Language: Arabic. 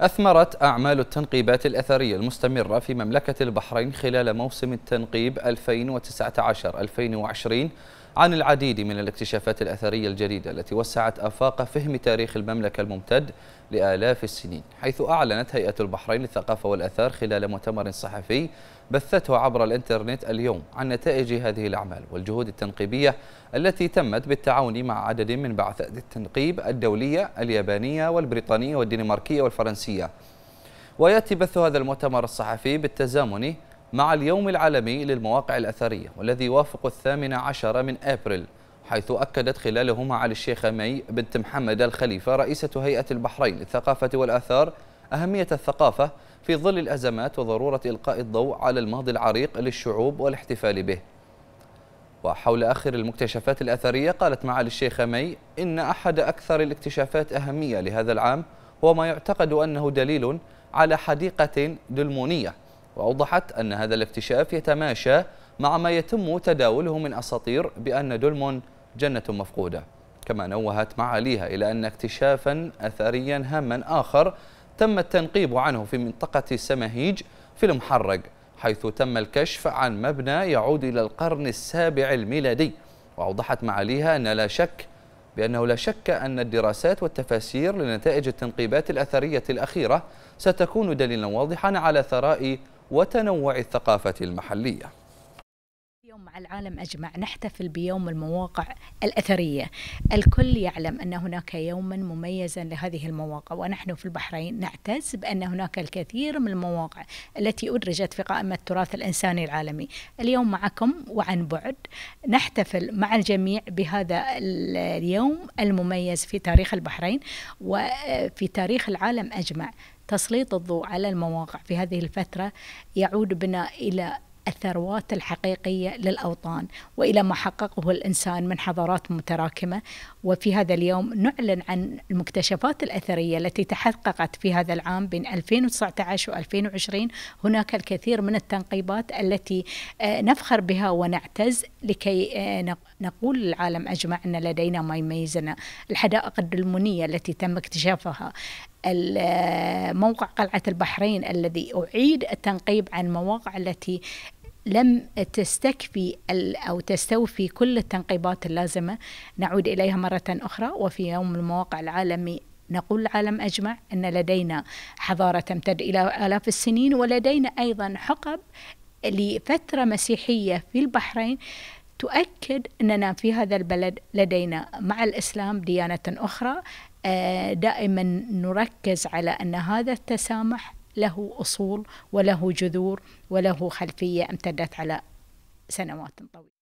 أثمرت أعمال التنقيبات الأثرية المستمرة في مملكة البحرين خلال موسم التنقيب 2019-2020 عن العديد من الاكتشافات الأثرية الجديدة التي وسعت آفاق فهم تاريخ المملكة الممتد لآلاف السنين حيث أعلنت هيئة البحرين للثقافة والأثار خلال مؤتمر صحفي بثته عبر الإنترنت اليوم عن نتائج هذه الأعمال والجهود التنقيبية التي تمت بالتعاون مع عدد من بعثات التنقيب الدولية اليابانية والبريطانية والدنماركية والفرنسية ويأتي بث هذا المؤتمر الصحفي بالتزامن مع اليوم العالمي للمواقع الأثرية والذي يوافق الثامن عشر من أبريل حيث أكدت خلاله معالي الشيخة مي بنت محمد الخليفة رئيسة هيئة البحرين للثقافة والآثار أهمية الثقافة في ظل الأزمات وضرورة إلقاء الضوء على الماضي العريق للشعوب والاحتفال به وحول آخر المكتشفات الأثرية قالت معالي الشيخة مي إن أحد أكثر الاكتشافات أهمية لهذا العام هو ما يعتقد أنه دليل على حديقة دلمونية وأوضحت أن هذا الاكتشاف يتماشى مع ما يتم تداوله من أساطير بأن دولمون جنة مفقودة كما نوهت معاليها إلى أن اكتشافا أثريا هاما آخر تم التنقيب عنه في منطقة السماهيج في المحرق حيث تم الكشف عن مبنى يعود إلى القرن السابع الميلادي وأوضحت معاليها أن لا شك بأنه لا شك أن الدراسات والتفاسير لنتائج التنقيبات الأثرية الأخيرة ستكون دليلا واضحا على ثراء وتنوع الثقافة المحلية اليوم مع العالم أجمع نحتفل بيوم المواقع الأثرية الكل يعلم أن هناك يوما مميزا لهذه المواقع ونحن في البحرين نعتز بأن هناك الكثير من المواقع التي أدرجت في قائمة التراث الإنساني العالمي اليوم معكم وعن بعد نحتفل مع الجميع بهذا اليوم المميز في تاريخ البحرين وفي تاريخ العالم أجمع تسليط الضوء على المواقع في هذه الفترة يعود بنا إلى الثروات الحقيقية للأوطان وإلى ما حققه الإنسان من حضارات متراكمة وفي هذا اليوم نعلن عن المكتشفات الأثرية التي تحققت في هذا العام بين 2019 و 2020 هناك الكثير من التنقيبات التي آه، نفخر بها ونعتز لكي آه، نقول للعالم أجمع أن لدينا ما يميزنا الحدائق الدلمونية التي تم اكتشافها آه، موقع قلعة البحرين الذي أعيد التنقيب عن المواقع التي لم تستكفي أو تستوفي كل التنقيبات اللازمة نعود إليها مرة أخرى وفي يوم المواقع العالمي نقول العالم أجمع أن لدينا حضارة تمتد إلى آلاف السنين ولدينا أيضا حقب لفترة مسيحية في البحرين تؤكد أننا في هذا البلد لدينا مع الإسلام ديانة أخرى آه، دائما نركز على أن هذا التسامح له أصول وله جذور وله خلفية امتدت على سنوات طويلة